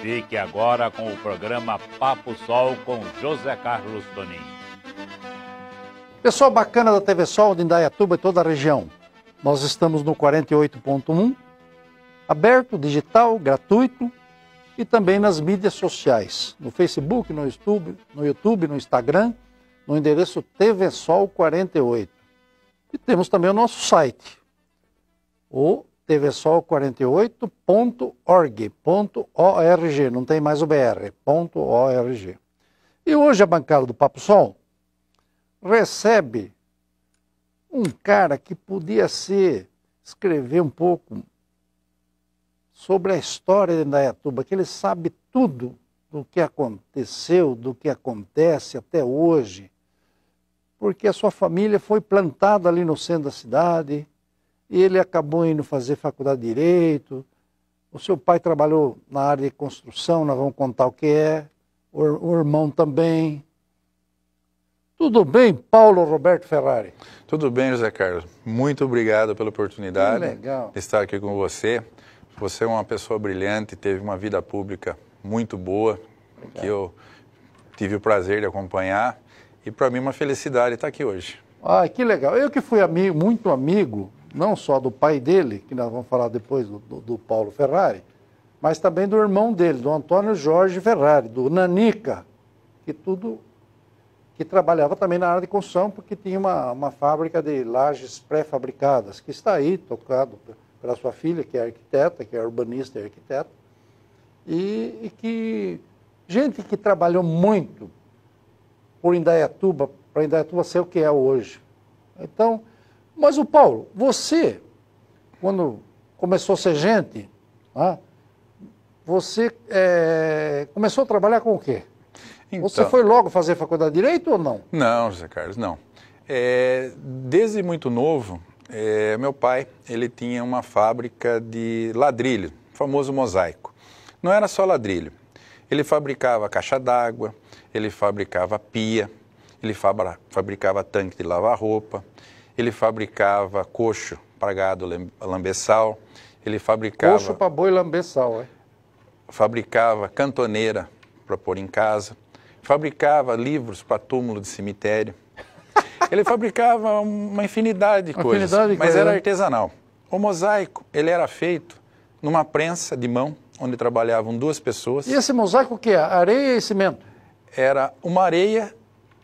Fique agora com o programa Papo Sol com José Carlos Tonim. Pessoal bacana da TV Sol de Indaiatuba e toda a região. Nós estamos no 48.1, aberto, digital, gratuito e também nas mídias sociais, no Facebook, no YouTube, no YouTube, no Instagram, no endereço TV Sol 48. E temos também o nosso site, o tvsol48.org.org, não tem mais o br.org E hoje a bancada do Papo Sol recebe um cara que podia ser, escrever um pouco sobre a história de Indaiatuba, que ele sabe tudo do que aconteceu, do que acontece até hoje, porque a sua família foi plantada ali no centro da cidade, e ele acabou indo fazer faculdade de Direito. O seu pai trabalhou na área de construção, nós vamos contar o que é. O, o irmão também. Tudo bem, Paulo Roberto Ferrari? Tudo bem, José Carlos. Muito obrigado pela oportunidade de estar aqui com você. Você é uma pessoa brilhante, teve uma vida pública muito boa, que eu tive o prazer de acompanhar. E para mim, é uma felicidade estar aqui hoje. Ah, que legal. Eu que fui amigo, muito amigo não só do pai dele, que nós vamos falar depois do, do, do Paulo Ferrari, mas também do irmão dele, do Antônio Jorge Ferrari, do Nanica, que tudo que trabalhava também na área de construção, porque tinha uma, uma fábrica de lajes pré-fabricadas, que está aí, tocado pela sua filha, que é arquiteta, que é urbanista e arquiteta, e, e que gente que trabalhou muito por Indaiatuba, para Indaiatuba ser o que é hoje. Então, mas o Paulo, você, quando começou a ser gente, né, você é, começou a trabalhar com o quê? Então, você foi logo fazer faculdade de Direito ou não? Não, José Carlos, não. É, desde muito novo, é, meu pai ele tinha uma fábrica de ladrilho, famoso mosaico. Não era só ladrilho. Ele fabricava caixa d'água, ele fabricava pia, ele fabricava tanque de lavar roupa, ele fabricava coxo para gado lambeçal, ele fabricava... Coxo para boi lambeçal, é? Fabricava cantoneira para pôr em casa, fabricava livros para túmulo de cemitério, ele fabricava uma infinidade de uma coisas, infinidade de mas coisa, era né? artesanal. O mosaico, ele era feito numa prensa de mão, onde trabalhavam duas pessoas. E esse mosaico o que é? Areia e cimento? Era uma areia,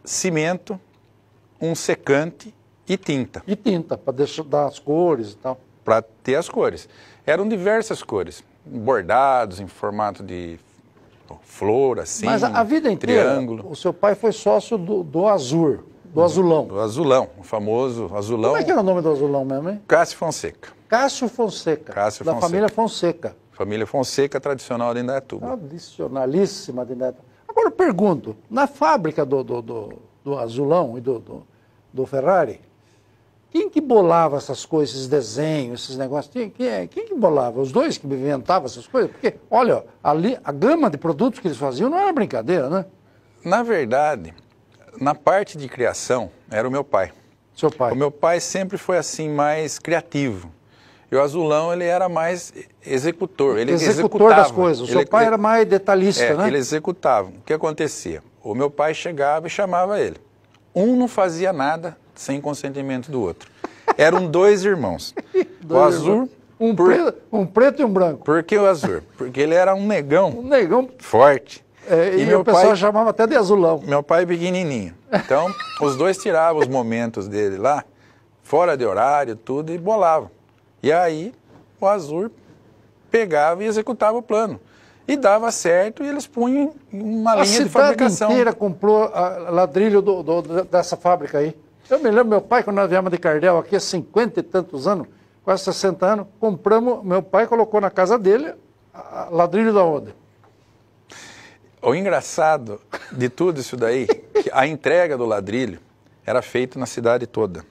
cimento, um secante e tinta. E tinta, para dar as cores e tal. Para ter as cores. Eram diversas cores, bordados em formato de flor, assim. Mas a vida inteira, triângulo. o seu pai foi sócio do, do Azul, do Azulão. Do Azulão, o famoso Azulão. Como é que era o nome do Azulão mesmo, hein? Cássio Fonseca. Cássio Fonseca. Cássio da família Fonseca. Família Fonseca, tradicional de Indaiatuba. Tradicionalíssima de Indaiatuba. Agora eu pergunto, na fábrica do, do, do, do Azulão e do, do, do Ferrari, quem que bolava essas coisas, esses desenhos, esses negócios? Quem, quem, é? quem que bolava? Os dois que inventavam essas coisas? Porque, olha, ali, a gama de produtos que eles faziam não era brincadeira, né? Na verdade, na parte de criação, era o meu pai. Seu pai? O meu pai sempre foi assim, mais criativo. E o Azulão, ele era mais executor. Ele executor das coisas. O seu ele, pai era mais detalhista, é, né? Ele executava. O que acontecia? O meu pai chegava e chamava ele. Um não fazia nada, sem consentimento do outro. Eram dois irmãos. dois o azul. Irmãos. Um, por... preto, um preto e um branco. Por que o azul? Porque ele era um negão. Um negão. Forte. É, e, e meu o pessoal pai, chamava até de azulão. Meu pai pequenininho. Então, os dois tiravam os momentos dele lá, fora de horário, tudo, e bolavam. E aí, o azul pegava e executava o plano. E dava certo e eles punham uma a linha de fabricação. A cidade inteira comprou a ladrilho do, do, dessa fábrica aí. Eu me lembro, meu pai, quando nós viemos de Cardel aqui há cinquenta e tantos anos, quase 60 anos, compramos, meu pai colocou na casa dele ladrilho da onda. O engraçado de tudo isso daí, que a entrega do ladrilho era feita na cidade toda.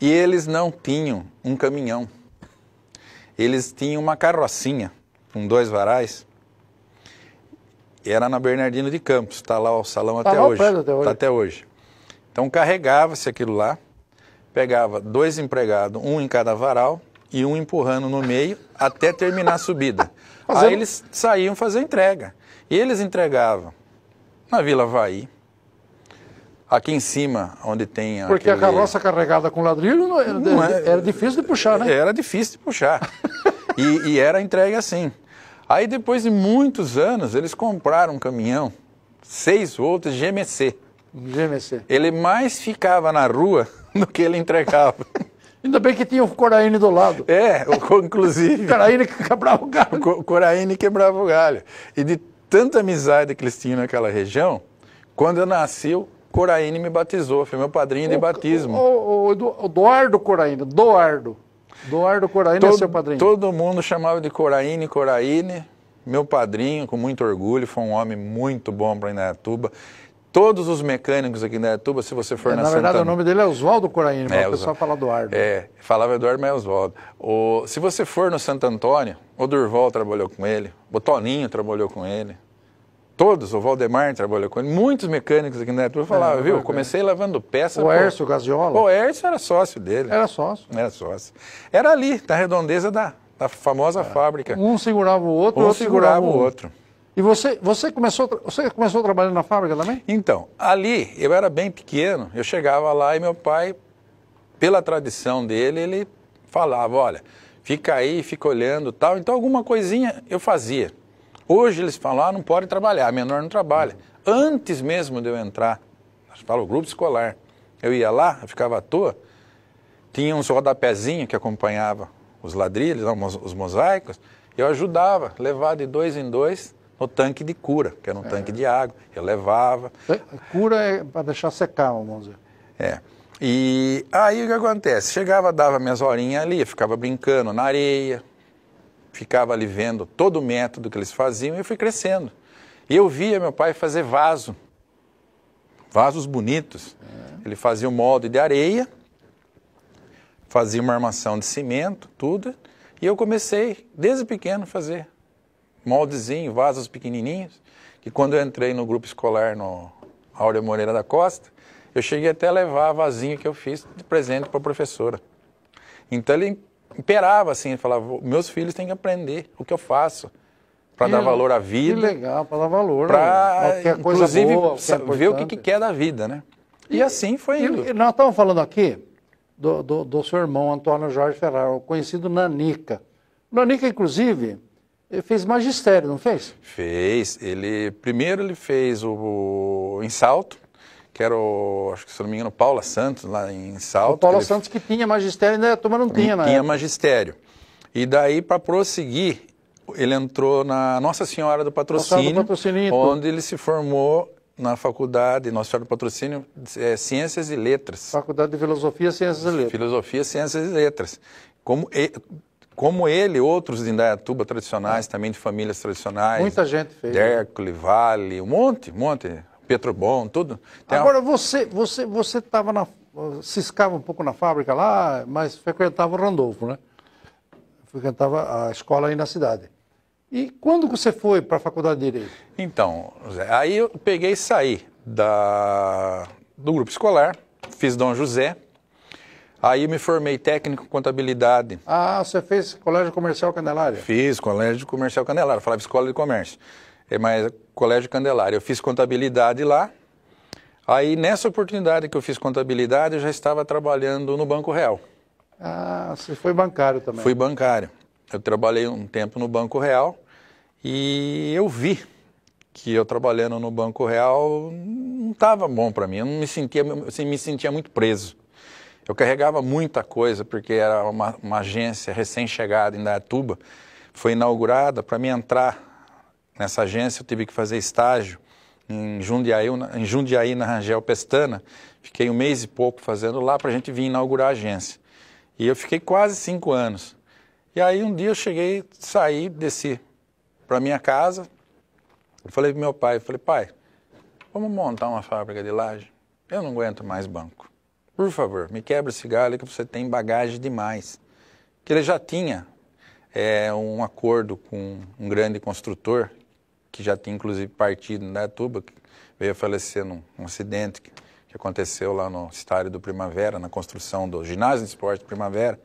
E eles não tinham um caminhão. Eles tinham uma carrocinha com dois varais. Era na Bernardino de Campos, está lá o salão tá até, tá hoje, até hoje. Tá até hoje. Então carregava-se aquilo lá, pegava dois empregados, um em cada varal e um empurrando no meio até terminar a subida. Fazendo... Aí eles saíam fazer entrega. E eles entregavam na Vila Vaí, aqui em cima, onde tem. a Porque aquele... a carroça carregada com ladrilho não era, não é. era, difícil de puxar, né? Era difícil de puxar. e, e, era entregue assim. Aí depois de muitos anos, eles compraram um caminhão, seis voltas GMC. GMC. Ele mais ficava na rua do que ele entregava. Ainda bem que tinha o Coraine do lado. É, o, inclusive. o Coraine quebrava o galho. O Coraine quebrava o galho. E de tanta amizade que eles tinham naquela região, quando eu nasci, o Coraine me batizou, foi meu padrinho de o, batismo. O, o, o Doardo Coraine, Doardo. Doardo Coraine é todo, é seu padrinho. Todo mundo chamava de Coraine, Coraine. Meu padrinho, com muito orgulho, foi um homem muito bom para Indaiatuba. Todos os mecânicos aqui na Tuba, se você for é, na, na verdade, Santana... o nome dele é Oswaldo Coraíno, é, o pessoal fala Eduardo. É, falava Eduardo, mas é Oswaldo. O, se você for no Santo Antônio, o Durval trabalhou com ele, o Toninho trabalhou com ele, todos, o Valdemar trabalhou com ele, muitos mecânicos aqui na Tuba é, falavam, é, viu, comecei lavando peça... O pô, o Gasiola. O Hércio era sócio dele. Era sócio. Era sócio. Era ali, na redondeza da, da famosa é. fábrica. Um segurava o outro, um outro segurava, segurava o outro. outro. E você, você, começou, você começou trabalhando na fábrica também? Então, ali eu era bem pequeno, eu chegava lá e meu pai, pela tradição dele, ele falava, olha, fica aí, fica olhando tal. Então alguma coisinha eu fazia. Hoje eles falam, ah, não pode trabalhar, menor não trabalha. Antes mesmo de eu entrar, fala o grupo escolar, eu ia lá, eu ficava à toa, tinha uns rodapézinhos que acompanhava os ladrilhos, os mosaicos, eu ajudava, levava de dois em dois, no tanque de cura, que era um é. tanque de água, eu levava. É, cura é para deixar secar, vamos dizer. É. E aí o que acontece? Chegava, dava minhas horinhas ali, ficava brincando na areia, ficava ali vendo todo o método que eles faziam e eu fui crescendo. E eu via meu pai fazer vaso, vasos bonitos. É. Ele fazia um molde de areia, fazia uma armação de cimento, tudo, e eu comecei, desde pequeno, a fazer moldezinho, vasos pequenininhos, que quando eu entrei no grupo escolar no Áurea Moreira da Costa, eu cheguei até a levar a vasinho que eu fiz de presente para a professora. Então ele imperava assim, ele falava, meus filhos têm que aprender o que eu faço para dar valor à vida. Que legal, para dar valor. Para, inclusive, boa, ver o que, que quer da vida, né? E, e assim foi indo. nós estamos falando aqui do, do, do seu irmão Antônio Jorge Ferraro, conhecido Nanica. Nanica, inclusive, ele fez magistério, não fez? Fez. Ele primeiro ele fez o, o em Salto, que era o, acho que se não me engano, Paula Santos lá em Salto. O Paula ele... Santos que tinha magistério, né? A turma não tinha, né? Tinha época. magistério. E daí para prosseguir, ele entrou na Nossa Senhora do Patrocínio, do onde ele se formou na faculdade, Nossa Senhora do Patrocínio, é, Ciências e Letras. Faculdade de Filosofia, Ciências e Letras. Filosofia, Ciências e Letras. Como como ele, outros de Indaiatuba tradicionais, é. também de famílias tradicionais. Muita gente fez. Dercle, né? Vale, um monte, um monte. Petrobon, tudo. Tem Agora, uma... você você você estava na. ciscava um pouco na fábrica lá, mas frequentava o Randolfo, né? Frequentava a escola aí na cidade. E quando você foi para a faculdade de Direito? Então, aí eu peguei e saí da, do grupo escolar, fiz Dom José, Aí me formei técnico em contabilidade. Ah, você fez Colégio Comercial Candelária? Fiz Colégio Comercial Candelária, falava Escola de Comércio, é, mas Colégio Candelária. Eu fiz contabilidade lá. Aí nessa oportunidade que eu fiz contabilidade, eu já estava trabalhando no Banco Real. Ah, você foi bancário também? Fui bancário. Eu trabalhei um tempo no Banco Real e eu vi que eu trabalhando no Banco Real não estava bom para mim. Eu não me sentia, assim, me sentia muito preso. Eu carregava muita coisa, porque era uma, uma agência recém-chegada em Dayatuba, foi inaugurada. Para me entrar nessa agência, eu tive que fazer estágio em Jundiaí, em Jundiaí na Rangel Pestana. Fiquei um mês e pouco fazendo lá para a gente vir inaugurar a agência. E eu fiquei quase cinco anos. E aí um dia eu cheguei, saí, desci para minha casa. Eu falei para meu pai, falei, pai, vamos montar uma fábrica de laje? Eu não aguento mais banco por favor, me quebra esse galho que você tem bagagem demais. Que ele já tinha é, um acordo com um grande construtor, que já tinha inclusive partido na né, Tuba, que veio a falecer num um acidente que, que, aconteceu lá no estádio do Primavera, na construção do ginásio de esporte Primavera.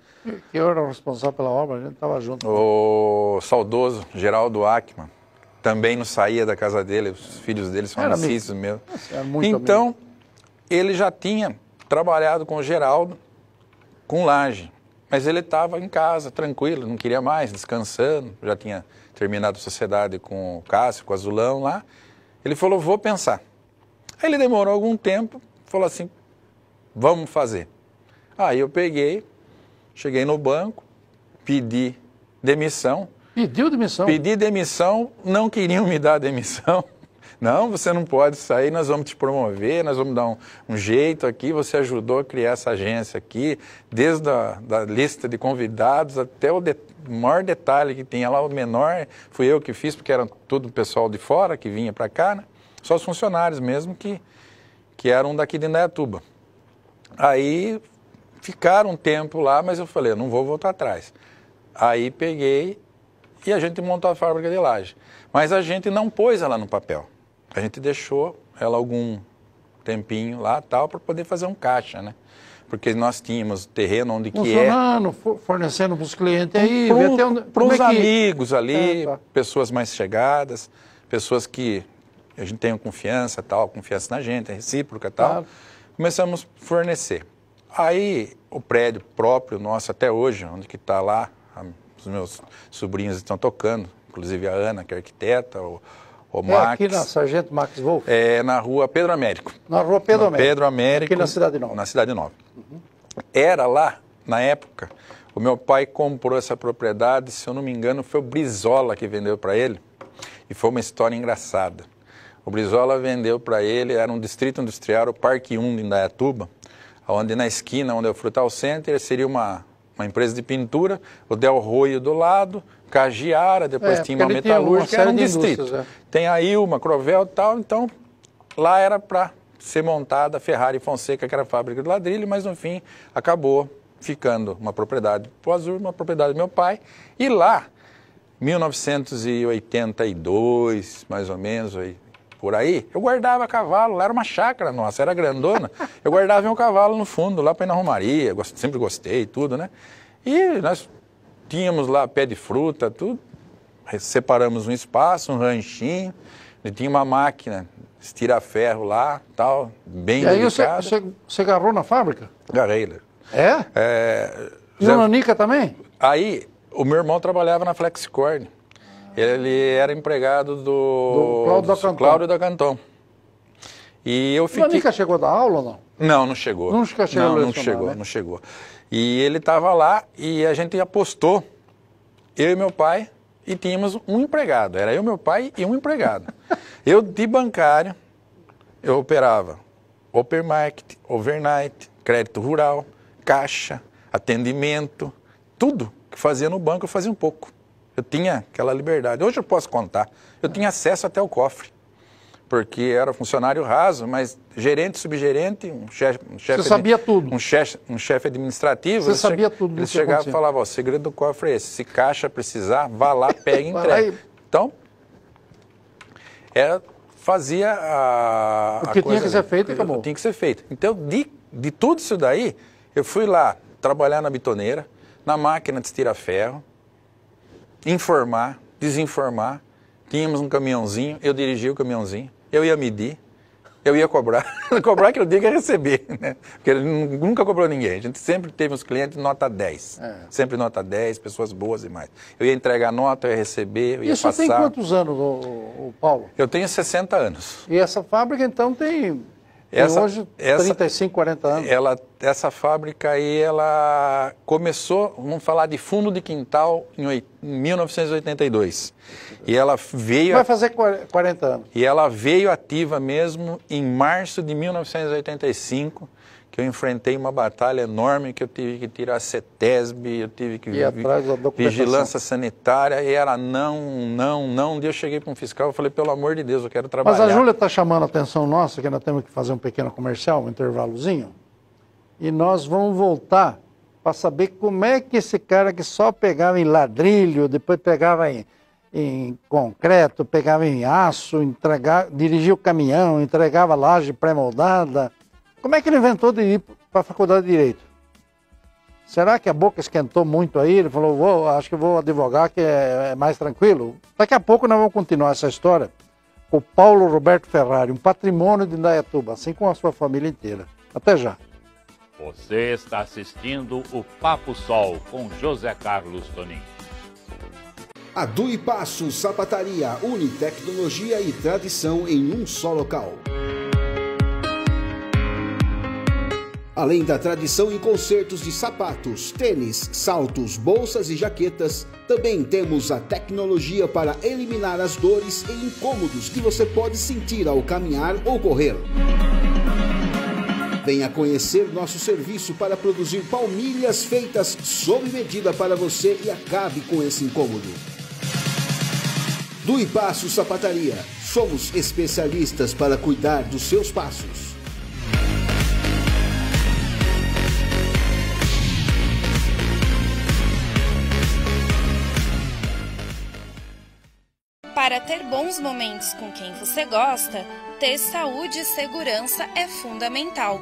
Eu era o responsável pela obra, a gente estava junto. O saudoso Geraldo Ackman, também não saía da casa dele, os filhos dele são amicícios meus. É então, amigo. ele já tinha trabalhado com o Geraldo com laje. Mas ele estava em casa, tranquilo, não queria mais, descansando, já tinha terminado a sociedade com o Cássio, com o Azulão lá. Ele falou, vou pensar. Aí ele demorou algum tempo, falou assim, vamos fazer. Aí eu peguei, cheguei no banco, pedi demissão. Pediu demissão? Pedi demissão, não queriam me dar demissão. Não, você não pode sair, nós vamos te promover, nós vamos dar um, um jeito aqui. Você ajudou a criar essa agência aqui, desde a da lista de convidados até o de, maior detalhe que tinha lá, o menor fui eu que fiz, porque era tudo pessoal de fora que vinha para cá, né? só os funcionários mesmo que, que eram daqui de Indaiatuba. Aí ficaram um tempo lá, mas eu falei, não vou voltar atrás. Aí peguei e a gente montou a fábrica de laje. Mas a gente não pôs ela no papel a gente deixou ela algum tempinho lá tal para poder fazer um caixa, né? Porque nós tínhamos terreno onde que é. fornecendo para os clientes aí, para os é amigos que... ali, é, tá. pessoas mais chegadas, pessoas que a gente tem confiança tal, confiança na gente, é recíproca tal. Claro. Começamos a fornecer. Aí o prédio próprio nosso até hoje, onde que está lá, os meus sobrinhos estão tocando, inclusive a Ana, que é arquiteta, o, o é Max, aqui na Sargento Max Wolff? É, na rua Pedro Américo. Na rua Pedro Américo. Pedro Américo. Aqui na Cidade Nova. Na Cidade Nova. Uhum. Era lá, na época, o meu pai comprou essa propriedade, se eu não me engano, foi o Brizola que vendeu para ele. E foi uma história engraçada. O Brizola vendeu para ele, era um distrito industrial, o Parque 1 de Indaiatuba, onde na esquina, onde é o Frutal Center, seria uma, uma empresa de pintura, o Del Roio do lado, Cagiara, depois é, tinha uma metalúrgica, era um distrito. É. Tem a Ilma, Crovel e tal, então lá era para ser montada a Ferrari Fonseca, que era a fábrica de ladrilho, mas no fim acabou ficando uma propriedade o Azul, uma propriedade do meu pai, e lá, 1982, mais ou menos, por aí, eu guardava cavalo, lá era uma chácara nossa, era grandona, eu guardava meu cavalo no fundo, lá para ir na romaria, sempre gostei e tudo, né? E nós tínhamos lá pé de fruta, tudo. Separamos um espaço, um ranchinho, e tinha uma máquina, estira-ferro lá, tal, bem e aí Você, você, você agarrou na fábrica? Garrei. É? é e já... o Nanica também? Aí, o meu irmão trabalhava na Flexicorn. Ele era empregado do, do Cláudio, da Cantão Cláudio da Canton. E eu fiquei... O Nanica chegou da aula ou não? Não, não chegou. Nunca chegou. Não, não chegou, né? não chegou. E ele estava lá e a gente apostou, eu e meu pai, e tínhamos um empregado. Era eu, meu pai e um empregado. eu, de bancário, eu operava open market, overnight, crédito rural, caixa, atendimento, tudo que fazia no banco eu fazia um pouco. Eu tinha aquela liberdade. Hoje eu posso contar. Eu tinha acesso até o cofre porque era funcionário raso, mas gerente, subgerente, um chefe. Um chef Você sabia tudo. Um chefe um chef administrativo. Você sabia che... tudo. Eles chegavam e falavam: o segredo do cofre é esse. Se caixa precisar, vá lá, pega e entrega. Então, era, fazia a. O que a tinha que ser feito e acabou. Tinha que ser feito. Então, de, de tudo isso daí, eu fui lá trabalhar na bitoneira, na máquina de estira ferro, informar, desinformar. Tínhamos um caminhãozinho, eu dirigia o caminhãozinho eu ia medir, eu ia cobrar. cobrar que eu digo é receber, né? Porque ele nunca cobrou ninguém. A gente sempre teve uns clientes nota 10. É. Sempre nota 10, pessoas boas e mais. Eu ia entregar a nota, eu ia receber, eu ia e passar. E você tem quantos anos, o, Paulo? Eu tenho 60 anos. E essa fábrica, então, tem essa, hoje, essa, 35, 40 anos. Ela, essa fábrica aí, ela começou, vamos falar de fundo de quintal, em 1982. E ela veio... Vai fazer 40 anos. E ela veio ativa mesmo em março de 1985, que eu enfrentei uma batalha enorme, que eu tive que tirar a CETESB, eu tive que ir vigilância sanitária, e era não, não, não. Um dia eu cheguei para um fiscal e falei, pelo amor de Deus, eu quero trabalhar. Mas a Júlia está chamando a atenção nossa, que nós temos que fazer um pequeno comercial, um intervalozinho, e nós vamos voltar para saber como é que esse cara que só pegava em ladrilho, depois pegava em, em concreto, pegava em aço, entregava, dirigia o caminhão, entregava laje pré-moldada como é que ele inventou de ir para a faculdade de Direito? Será que a boca esquentou muito aí? Ele falou, vou, acho que vou advogar que é, é mais tranquilo. Daqui a pouco nós vamos continuar essa história com Paulo Roberto Ferrari, um patrimônio de Indaiatuba, assim como a sua família inteira. Até já. Você está assistindo o Papo Sol com José Carlos Tonin. A Dui Passo Sapataria une tecnologia e tradição em um só local. Além da tradição em concertos de sapatos, tênis, saltos, bolsas e jaquetas, também temos a tecnologia para eliminar as dores e incômodos que você pode sentir ao caminhar ou correr. Venha conhecer nosso serviço para produzir palmilhas feitas sob medida para você e acabe com esse incômodo. Do Passo Sapataria, somos especialistas para cuidar dos seus passos. Para ter bons momentos com quem você gosta, ter saúde e segurança é fundamental.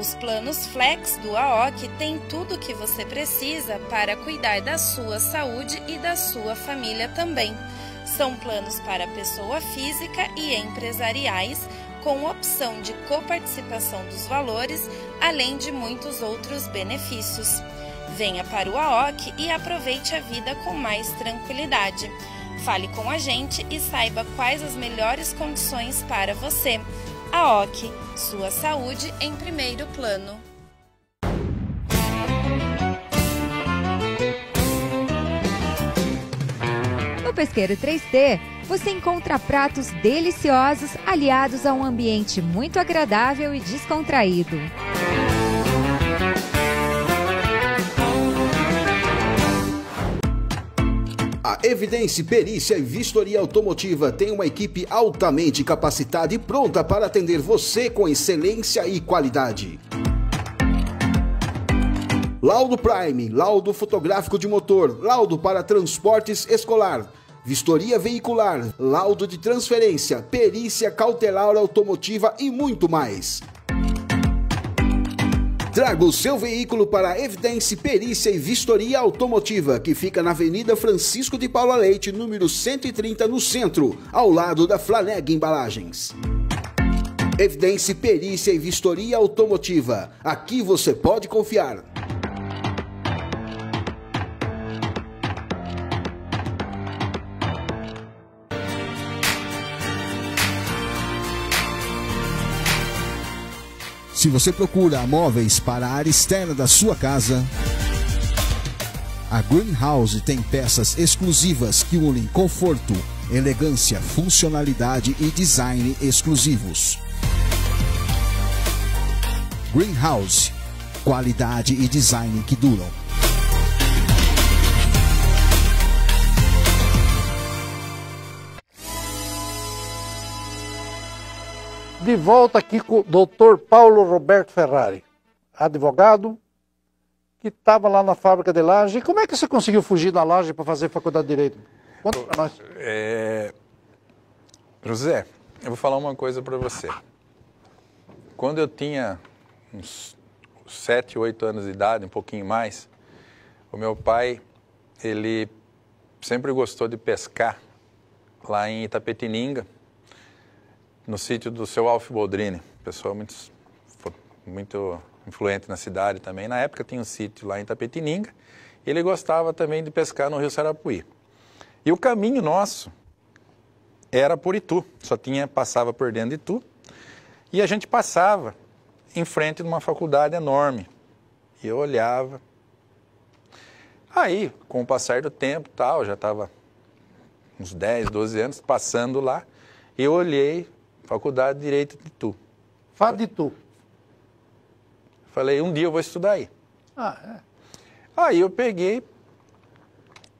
Os planos Flex do AOC têm tudo o que você precisa para cuidar da sua saúde e da sua família também. São planos para pessoa física e empresariais, com opção de coparticipação dos valores, além de muitos outros benefícios. Venha para o AOC e aproveite a vida com mais tranquilidade. Fale com a gente e saiba quais as melhores condições para você. A OC, sua saúde em primeiro plano. No Pesqueiro 3D, você encontra pratos deliciosos aliados a um ambiente muito agradável e descontraído. A Evidência, Perícia e Vistoria Automotiva tem uma equipe altamente capacitada e pronta para atender você com excelência e qualidade. Laudo Prime, laudo fotográfico de motor, laudo para transportes escolar, vistoria veicular, laudo de transferência, perícia cautelar automotiva e muito mais. Traga o seu veículo para a Evidência Perícia e Vistoria Automotiva, que fica na Avenida Francisco de Paula Leite, número 130, no centro, ao lado da Flaneg Embalagens. Evidência Perícia e Vistoria Automotiva. Aqui você pode confiar. Se você procura móveis para a área externa da sua casa, a Greenhouse tem peças exclusivas que unem conforto, elegância, funcionalidade e design exclusivos. Greenhouse, qualidade e design que duram. De volta aqui com o doutor Paulo Roberto Ferrari, advogado que estava lá na fábrica de laje. Como é que você conseguiu fugir da laje para fazer faculdade de Direito? Conta para nós. É... José, eu vou falar uma coisa para você. Quando eu tinha uns 7, 8 anos de idade, um pouquinho mais, o meu pai, ele sempre gostou de pescar lá em Itapetininga no sítio do seu Alf Boldrini, pessoa muito, muito influente na cidade também. Na época tinha um sítio lá em Tapetininga. Ele gostava também de pescar no rio Sarapuí. E o caminho nosso era por Itu, só tinha passava por dentro de Itu. E a gente passava em frente de uma faculdade enorme. E eu olhava. Aí, com o passar do tempo, tal, já estava uns 10, 12 anos passando lá, eu olhei Faculdade de Direito de Tu. Fato de Tu. Falei, um dia eu vou estudar aí. Ah, é. Aí eu peguei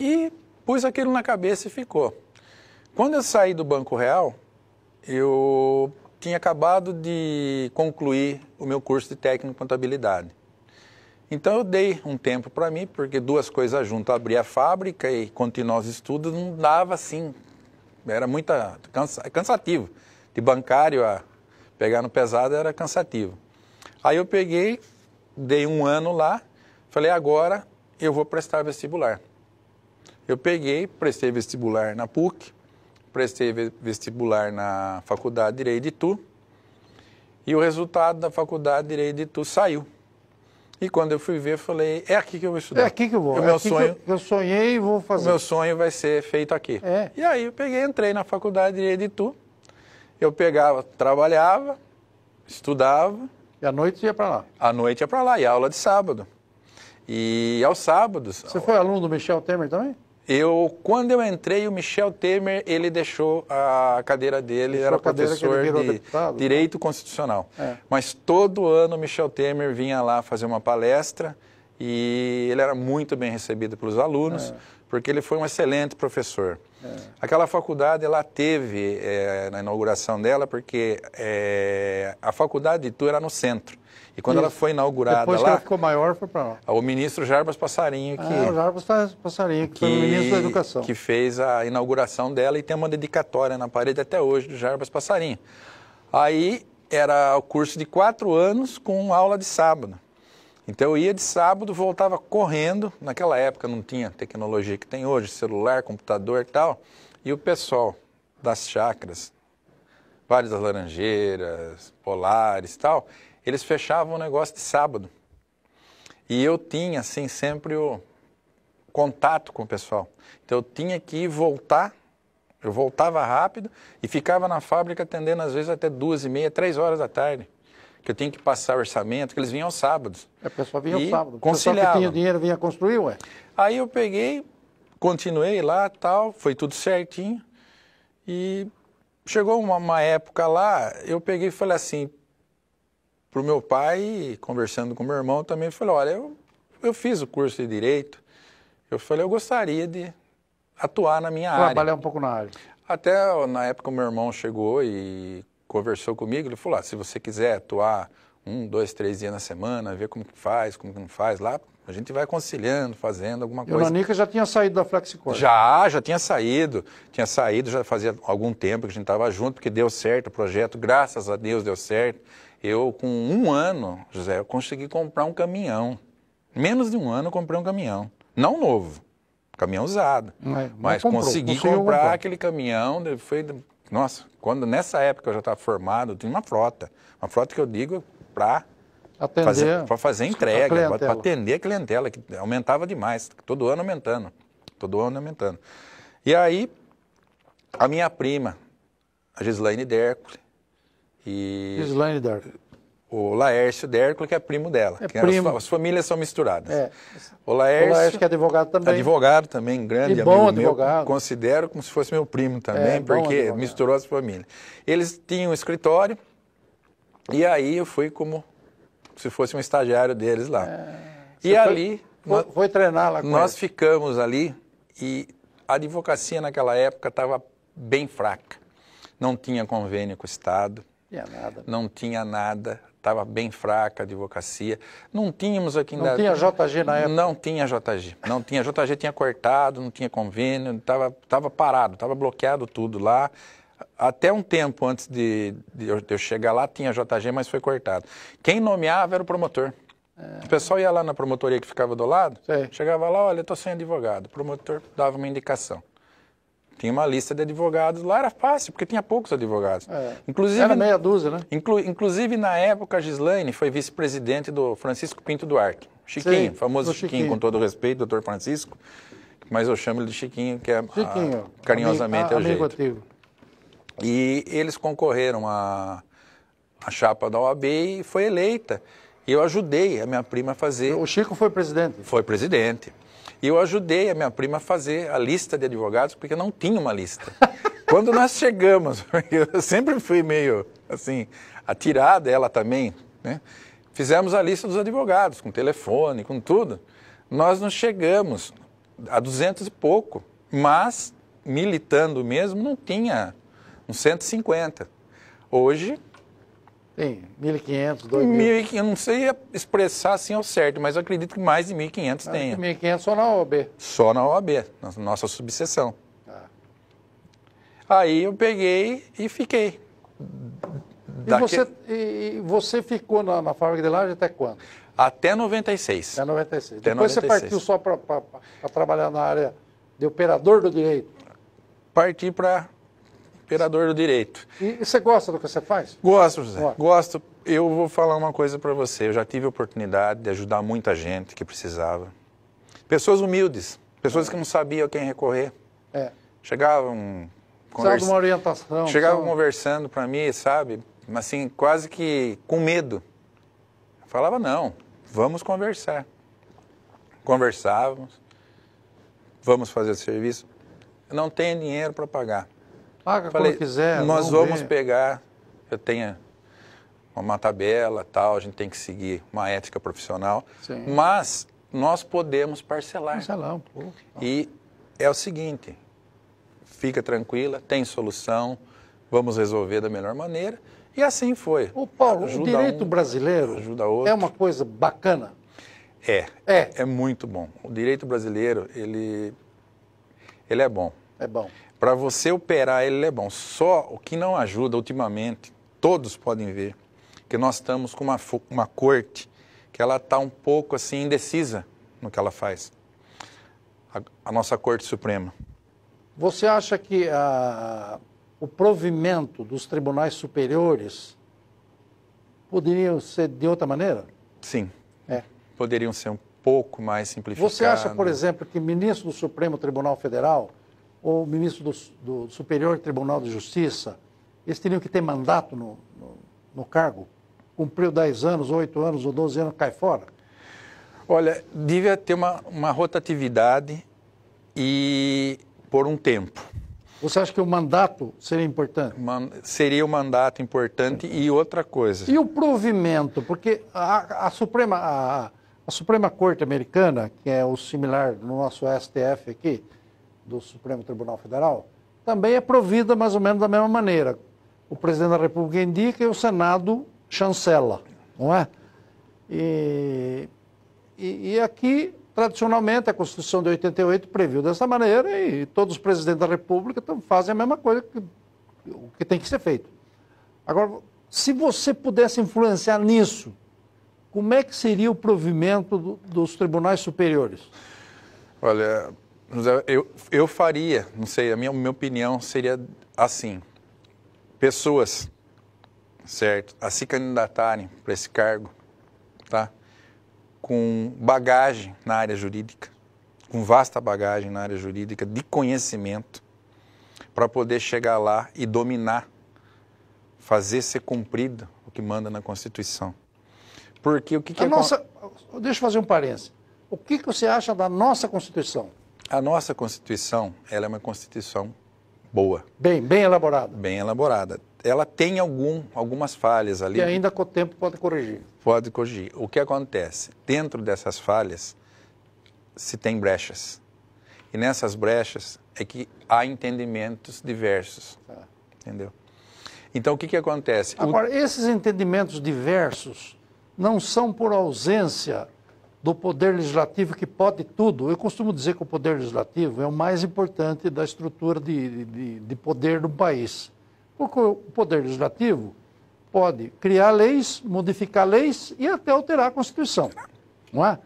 e pus aquilo na cabeça e ficou. Quando eu saí do Banco Real, eu tinha acabado de concluir o meu curso de técnico em contabilidade. Então eu dei um tempo para mim, porque duas coisas juntas, abrir a fábrica e continuar os estudos, não dava assim, era muito cansa, é cansativo de bancário a pegar no pesado era cansativo. Aí eu peguei, dei um ano lá, falei, agora eu vou prestar vestibular. Eu peguei, prestei vestibular na PUC, prestei vestibular na Faculdade de Direito de Tu, e o resultado da Faculdade de Direito de Tu saiu. E quando eu fui ver, falei, é aqui que eu vou estudar. É aqui que eu vou. O é meu sonho, que eu, eu sonhei e vou fazer. O meu sonho vai ser feito aqui. É. E aí eu peguei, entrei na Faculdade de Direito de Tu, eu pegava, trabalhava, estudava. E à noite ia para lá? À noite ia para lá, e aula de sábado. E aos sábados. Você foi aluno do Michel Temer também? Eu, quando eu entrei, o Michel Temer, ele deixou a cadeira dele, deixou era professor de deputado, né? Direito né? Constitucional. É. Mas todo ano o Michel Temer vinha lá fazer uma palestra e ele era muito bem recebido pelos alunos. É porque ele foi um excelente professor. É. Aquela faculdade ela teve é, na inauguração dela, porque é, a faculdade de Itu era no centro. E quando Isso. ela foi inaugurada Depois lá... Depois ficou maior, foi para lá. Ah, o ministro Jarbas Passarinho, ah, que... Ah, o Jarbas Passarinho, que, que foi o ministro da Educação. Que fez a inauguração dela e tem uma dedicatória na parede até hoje do Jarbas Passarinho. Aí era o curso de quatro anos com aula de sábado. Então eu ia de sábado, voltava correndo. Naquela época não tinha tecnologia que tem hoje, celular, computador e tal. E o pessoal das chacras, várias das laranjeiras, polares e tal, eles fechavam o negócio de sábado. E eu tinha, assim, sempre o contato com o pessoal. Então eu tinha que ir voltar, eu voltava rápido e ficava na fábrica atendendo às vezes até duas e meia, três horas da tarde que eu tenho que passar orçamento, que eles vinham aos sábados. É, o pessoal vinha aos sábados. Conciliava. O que tinha dinheiro vinha construir, ué. Aí eu peguei, continuei lá tal, foi tudo certinho. E chegou uma, uma época lá, eu peguei e falei assim pro meu pai, conversando com meu irmão também, falei, olha, eu, eu fiz o curso de Direito, eu falei, eu gostaria de atuar na minha Trabalhar área. Trabalhar um pouco na área. Até na época o meu irmão chegou e conversou comigo, ele falou, ah, se você quiser atuar um, dois, três dias na semana, ver como que faz, como que não faz lá, a gente vai conciliando, fazendo alguma coisa. E o Nanica já tinha saído da Flexicor? Já, já tinha saído. Tinha saído, já fazia algum tempo que a gente estava junto, porque deu certo o projeto, graças a Deus deu certo. Eu, com um ano, José, eu consegui comprar um caminhão. Menos de um ano eu comprei um caminhão. Não novo, caminhão usado. mas, mas comprou, consegui comprar, comprar aquele caminhão, foi nossa, quando nessa época eu já estava formado, eu tinha uma frota. Uma frota que eu digo para fazer, pra fazer entrega, para atender a clientela, que aumentava demais, todo ano aumentando. Todo ano aumentando. E aí, a minha prima, a Gislaine Dercoli. E... Gislaine Dercoli o Laércio Dércula, que é primo dela. É primo. As, as, famílias são misturadas. É. O, Laércio, o Laércio, que é advogado também. Advogado também, grande e bom amigo advogado. meu. Considero como se fosse meu primo também, é, porque misturou as famílias. Eles tinham um escritório e aí eu fui como se fosse um estagiário deles lá. É. e ali... Foi, nós, foi, treinar lá com Nós ele. ficamos ali e a advocacia naquela época estava bem fraca. Não tinha convênio com o Estado tinha nada. Não tinha nada, estava bem fraca a advocacia. Não tínhamos aqui ainda. Não tinha JG na época? Não tinha JG. Não tinha. JG tinha cortado, não tinha convênio, estava tava parado, estava bloqueado tudo lá. Até um tempo antes de, de, eu, de, eu, chegar lá, tinha JG, mas foi cortado. Quem nomeava era o promotor. É. O pessoal ia lá na promotoria que ficava do lado, chegava lá, olha, estou sem advogado. O promotor dava uma indicação. Tinha uma lista de advogados. Lá era fácil, porque tinha poucos advogados. É, inclusive, era meia dúzia, né? Inclu, inclusive, na época, a Gislaine foi vice-presidente do Francisco Pinto Duarte. Chiquinho, Sim, famoso Chiquinho, Chiquinho, com todo respeito, doutor Francisco. Mas eu chamo ele de Chiquinho, que é ah, Chiquinho, a, carinhosamente amigo, a, é o amigo jeito. Antigo. E eles concorreram à, à chapa da OAB e foi eleita. E eu ajudei a minha prima a fazer. O Chico foi presidente? Foi presidente. E eu ajudei a minha prima a fazer a lista de advogados, porque não tinha uma lista. Quando nós chegamos, eu sempre fui meio assim, atirada ela também, né? Fizemos a lista dos advogados, com telefone, com tudo. Nós não chegamos a 200 e pouco, mas militando mesmo não tinha uns 150. Hoje Sim, 1.500, 2.000. Eu não sei expressar assim ao certo, mas acredito que mais de 1.500 ah, tenha. 1.500 só na OAB? Só na OAB, na nossa subseção. Ah. Aí eu peguei e fiquei. E, Daqui... você, e você ficou na, na fábrica de laje até quando? Até 96. Até 96. Até Depois 96. você partiu só para trabalhar na área de operador do direito? Parti para operador do direito. E, e você gosta do que você faz? Gosto, José. Gosto. Gosto. Eu vou falar uma coisa para você. Eu já tive a oportunidade de ajudar muita gente que precisava. Pessoas humildes, pessoas é. que não sabiam a quem recorrer. É. Chegavam. Conversa... uma orientação. Chegavam sabe... Então. conversando para mim, sabe? Assim, quase que com medo. Eu falava, não, vamos conversar. Conversávamos, vamos fazer o serviço. Eu não tenho dinheiro para pagar. Paga Falei, quando quiser. Nós vamos, pegar, eu tenho uma tabela tal, a gente tem que seguir uma ética profissional, Sim. mas nós podemos parcelar. Parcelar um pouco. E é o seguinte, fica tranquila, tem solução, vamos resolver da melhor maneira. E assim foi. O Paulo, ajuda o direito um, brasileiro ajuda outro. é uma coisa bacana. É, é, é muito bom. O direito brasileiro, ele, ele é bom. É bom. Para você operar ele, ele é bom. Só o que não ajuda ultimamente, todos podem ver, que nós estamos com uma, uma corte que ela está um pouco assim indecisa no que ela faz. A, a nossa Corte Suprema. Você acha que a, o provimento dos tribunais superiores poderiam ser de outra maneira? Sim. É. Poderiam ser um pouco mais simplificados. Você acha, por exemplo, que ministro do Supremo Tribunal Federal ou o ministro do, do Superior Tribunal de Justiça, eles teriam que ter mandato no, no, no cargo. Cumpriu 10 anos, 8 anos ou 12 anos, cai fora. Olha, devia ter uma, uma rotatividade e por um tempo. Você acha que o mandato seria importante? Man, seria um mandato importante e outra coisa. E o provimento? Porque a, a Suprema, a, a Suprema Corte Americana, que é o similar no nosso STF aqui, do Supremo Tribunal Federal, também é provida mais ou menos da mesma maneira. O presidente da República indica e o Senado chancela, não é? E, e, e aqui, tradicionalmente, a Constituição de 88 previu dessa maneira e todos os presidentes da República fazem a mesma coisa que, que tem que ser feito. Agora, se você pudesse influenciar nisso, como é que seria o provimento do, dos tribunais superiores? Olha, José, eu, eu faria, não sei, a minha, minha opinião seria assim: pessoas, certo, a se candidatarem para esse cargo, tá? Com bagagem na área jurídica, com vasta bagagem na área jurídica, de conhecimento, para poder chegar lá e dominar, fazer ser cumprido o que manda na Constituição. Porque o que, que a é. Nossa, deixa eu fazer um parênteses. O que, que você acha da nossa Constituição? A nossa Constituição, ela é uma Constituição boa. Bem, bem elaborada. Bem elaborada. Ela tem algum, algumas falhas ali. E ainda com o tempo pode corrigir. Pode corrigir. O que acontece? Dentro dessas falhas, se tem brechas. E nessas brechas é que há entendimentos diversos. Tá. Entendeu? Então, o que, que acontece? Agora, o... esses entendimentos diversos não são por ausência do poder legislativo que pode tudo. Eu costumo dizer que o poder legislativo é o mais importante da estrutura de, de, de poder do país. Porque o poder legislativo pode criar leis, modificar leis e até alterar a Constituição. Não é?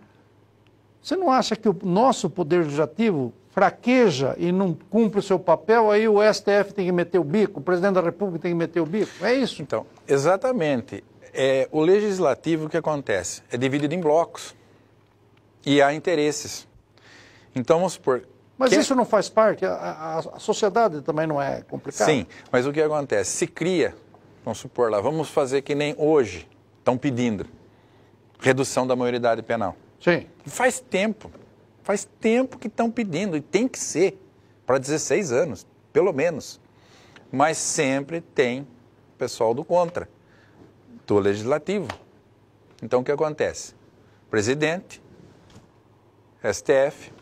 Você não acha que o nosso poder legislativo fraqueja e não cumpre o seu papel, aí o STF tem que meter o bico, o presidente da República tem que meter o bico? É isso? Então, exatamente. É, o legislativo, o que acontece? É dividido em blocos e há interesses. Então, vamos supor. Mas que... isso não faz parte? A, a, a, sociedade também não é complicada? Sim, mas o que acontece? Se cria, vamos supor lá, vamos fazer que nem hoje estão pedindo redução da maioridade penal. Sim. Faz tempo, faz tempo que estão pedindo e tem que ser para 16 anos, pelo menos. Mas sempre tem pessoal do contra, do legislativo. Então o que acontece? O presidente STF.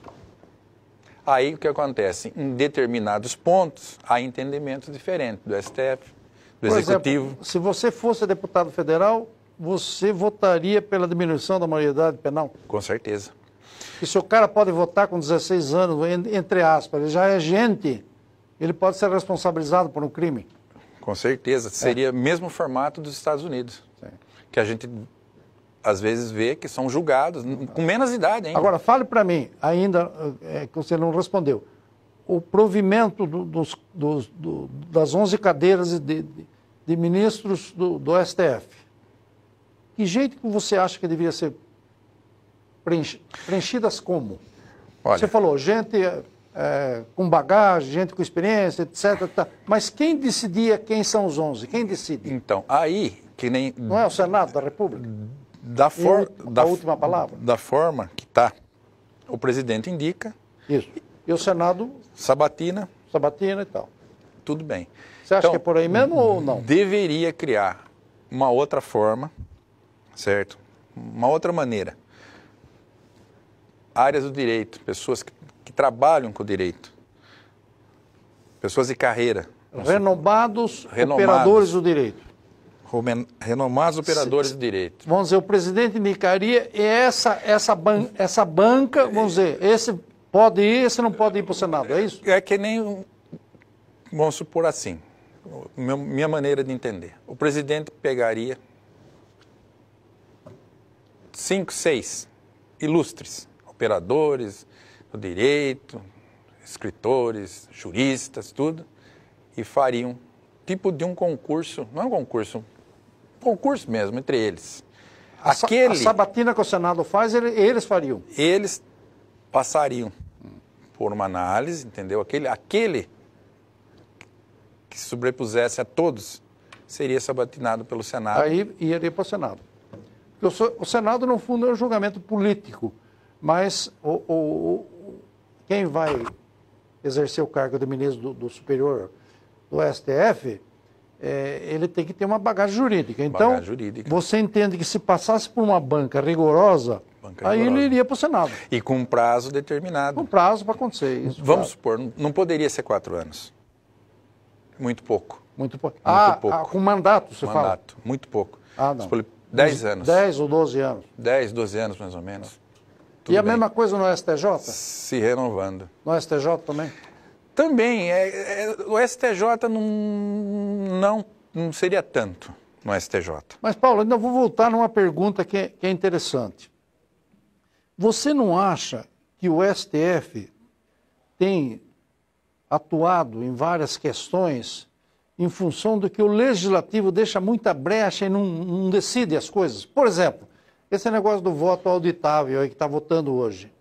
Aí o que acontece? Em determinados pontos, há entendimentos diferentes do STF, do Por Executivo. Exemplo, se você fosse deputado federal, você votaria pela diminuição da maioridade penal? Com certeza. E se o cara pode votar com 16 anos, entre aspas, ele já é gente, ele pode ser responsabilizado por um crime? Com certeza. Seria o é. mesmo formato dos Estados Unidos. Sim. Que a gente às vezes vê que são julgados com menos idade. Hein? Agora, fale para mim, ainda é, que você não respondeu, o provimento do, dos, dos, do, das 11 cadeiras de, de, de ministros do, do, STF. Que jeito que você acha que deveria ser preenchidas como? Olha, você falou, gente é, com bagagem, gente com experiência, etc. Tá. Mas quem decidia quem são os 11? Quem decide? Então, aí que nem. Não é o Senado da República? Da, for, e da, a última palavra? Da forma que está. O presidente indica. Isso. E o Senado? Sabatina. Sabatina e tal. Tudo bem. Você acha então, que é por aí mesmo ou não? Deveria criar uma outra forma, certo? Uma outra maneira. Áreas do direito, pessoas que, que trabalham com o direito, pessoas de carreira. Renomados, renomados operadores do direito renomados operadores de direito. Vamos dizer, o presidente indicaria e é essa, essa, ban essa banca, vamos dizer, esse pode ir, esse não pode ir para o Senado, é isso? É que nem, vamos supor assim, minha maneira de entender. O presidente pegaria cinco, seis ilustres operadores do direito, escritores, juristas, tudo, e fariam tipo de um concurso, não é um concurso, concurso mesmo entre eles. A, Aquele, a sabatina que o Senado faz, ele, eles fariam? Eles passariam por uma análise, entendeu? Aquele, aquele que se sobrepusesse a todos seria sabatinado pelo Senado. Aí iria para o Senado. O, o Senado, no fundo, é um julgamento político, mas o, o, quem vai exercer o cargo de ministro do, do Superior do STF é, ele tem que ter uma bagagem jurídica. Então, bagagem jurídica. você entende que se passasse por uma banca rigorosa, banca aí rigorosa. ele iria para o Senado. E com um prazo determinado. Com um prazo para acontecer isso. Vamos claro. supor, não poderia ser quatro anos. Muito pouco. Muito, po muito ah, pouco. Ah, com mandato, você mandato, fala? Mandato, muito pouco. Ah, não. Você 10 anos. 10 ou 12 anos. 10, 12 anos mais ou menos. Tudo e a bem. mesma coisa no STJ? Se renovando. No STJ também? Também, é, é, o STJ não, não, não seria tanto no STJ. Mas, Paulo, ainda vou voltar numa pergunta que é, que é interessante. Você não acha que o STF tem atuado em várias questões em função do que o legislativo deixa muita brecha e não, não decide as coisas? Por exemplo, esse negócio do voto auditável aí que está votando hoje.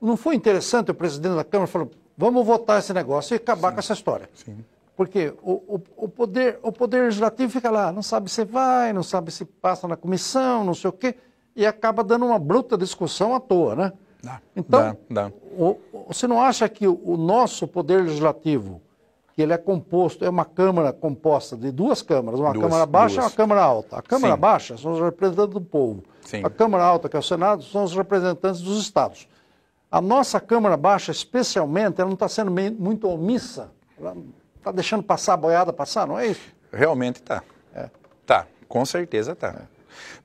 Não foi interessante o presidente da Câmara falou, Vamos votar esse negócio e acabar Sim. com essa história. Sim. Porque o, o, o, poder, o poder legislativo fica lá, não sabe se vai, não sabe se passa na comissão, não sei o quê, e acaba dando uma bruta discussão à toa, né? Dá, então, dá, dá. O, você não acha que o nosso poder legislativo, que ele é composto, é uma Câmara composta de duas câmaras, uma duas, Câmara Baixa duas. e uma Câmara Alta. A Câmara Sim. Baixa são os representantes do povo. Sim. A Câmara Alta, que é o Senado, são os representantes dos estados. A nossa Câmara Baixa, especialmente, ela não está sendo muito omissa. Ela está deixando passar a boiada passar, não é isso? Realmente está. É. Tá, com certeza está. É.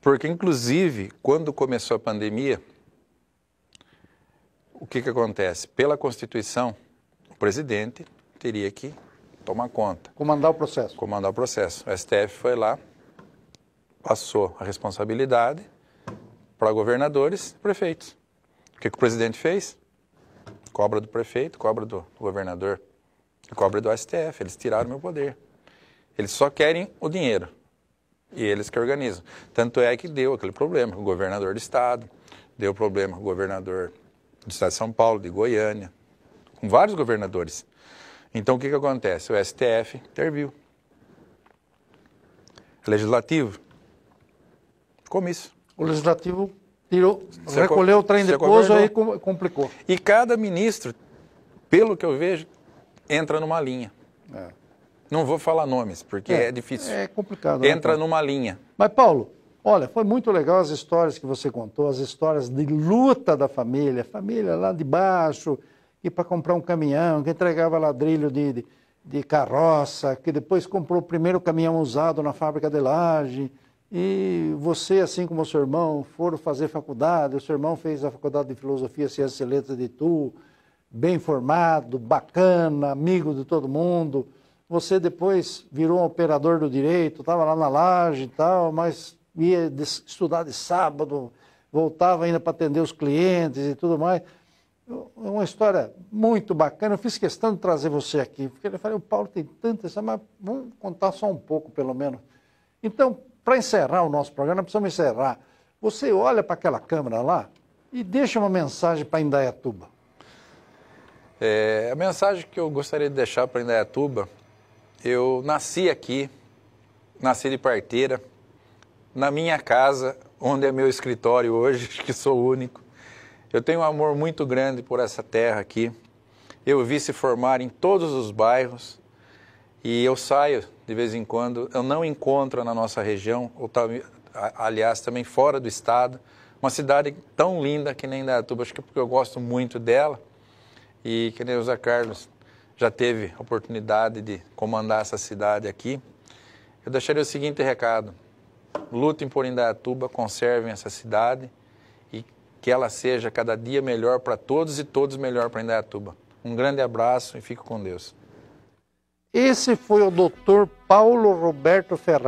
Porque, inclusive, quando começou a pandemia, o que, que acontece? Pela Constituição, o presidente teria que tomar conta. Comandar o processo. Comandar o processo. O STF foi lá, passou a responsabilidade para governadores e prefeitos. O que, que o presidente fez? Cobra do prefeito, cobra do governador, cobra do STF. Eles tiraram meu poder. Eles só querem o dinheiro. E eles que organizam. Tanto é que deu aquele problema. O governador do estado, deu problema o governador do estado de São Paulo, de Goiânia, com vários governadores. Então o que, que acontece? O STF interviu. Legislativo. isso. O legislativo tirou, você recolheu o trem de pouso e complicou. E cada ministro, pelo que eu vejo, entra numa linha. É. Não vou falar nomes, porque é, é difícil. É complicado. Né, entra né? numa linha. Mas, Paulo, olha, foi muito legal as histórias que você contou, as histórias de luta da família, família lá de baixo, ir para comprar um caminhão, que entregava ladrilho de, de, de carroça, que depois comprou o primeiro caminhão usado na fábrica de laje e você, assim como o seu irmão, foram fazer faculdade, o seu irmão fez a faculdade de Filosofia, Ciências e Letras de Tu, bem formado, bacana, amigo de todo mundo. Você depois virou um operador do direito, estava lá na laje e tal, mas ia estudar de sábado, voltava ainda para atender os clientes e tudo mais. É uma história muito bacana. Eu fiz questão de trazer você aqui, porque eu falei, o Paulo tem tanta, mas vamos contar só um pouco, pelo menos. Então, para encerrar o nosso programa, precisamos encerrar. Você olha para aquela câmera lá e deixa uma mensagem para Indaiatuba. É, a mensagem que eu gostaria de deixar para Indaiatuba, eu nasci aqui, nasci de parteira, na minha casa, onde é meu escritório hoje, que sou único. Eu tenho um amor muito grande por essa terra aqui. Eu vi se formar em todos os bairros, e eu saio de vez em quando, eu não encontro na nossa região, ou aliás também fora do estado, uma cidade tão linda que nem Indaiatuba, acho que é porque eu gosto muito dela. E que nem o Zé Carlos já teve a oportunidade de comandar essa cidade aqui. Eu deixaria o seguinte recado: lutem por Indaiatuba, conservem essa cidade e que ela seja cada dia melhor para todos e todos melhor para Indaiatuba. Um grande abraço e fico com Deus. Esse foi o doutor Paulo Roberto Ferraz.